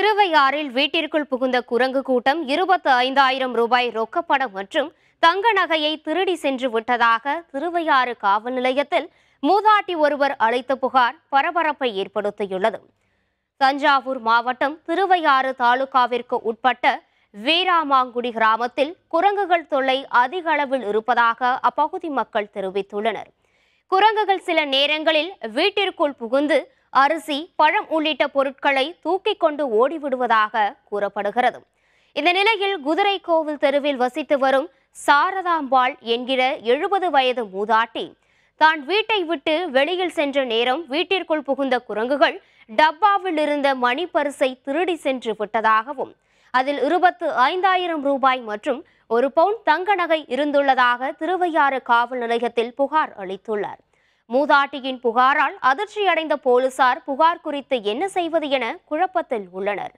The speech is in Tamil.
திருவையாறில் வீட்டிற்குள் புகுந்த குரங்கு கூட்டம் இருபத்து ஐந்தாயிரம் ரூபாய் ரொக்கப்படம் மற்றும் தங்க நகையை திருடி சென்று விட்டதாக திருவையாறு காவல் நிலையத்தில் மூதாட்டி ஒருவர் அளித்த புகார் பரபரப்பை ஏற்படுத்தியுள்ளது தஞ்சாவூர் மாவட்டம் திருவையாறு தாலுகாவிற்கு உட்பட்ட வீராமாங்குடி கிராமத்தில் குரங்குகள் தொல்லை அதிக அளவில் இருப்பதாக அப்பகுதி மக்கள் தெரிவித்துள்ளனர் குரங்குகள் சில நேரங்களில் வீட்டிற்குள் புகுந்து அரிசி பழம் உள்ளிட்ட பொருட்களை தூக்கி கொண்டு ஓடிவிடுவதாக கூறப்படுகிறது இந்த நிலையில் குதிரை கோவில் தெருவில் வசித்து வரும் சாரதாம்பாள் என்கிற எழுபது வயது மூதாட்டி தான் வீட்டை விட்டு வெளியில் சென்ற நேரம் வீட்டிற்குள் புகுந்த குரங்குகள் டப்பாவில் இருந்த மணி பரிசை திருடி சென்று விட்டதாகவும் அதில் இருபத்து ஐந்தாயிரம் ரூபாய் மற்றும் ஒரு பவுண்ட் தங்க நகை இருந்துள்ளதாக திருவையாறு காவல் நிலையத்தில் புகார் அளித்துள்ளார் மூதாட்டியின் புகாரால் அதிர்ச்சியடைந்த போலீசார் புகார் குறித்து என்ன செய்வது என குழப்பத்தில் உள்ளனர்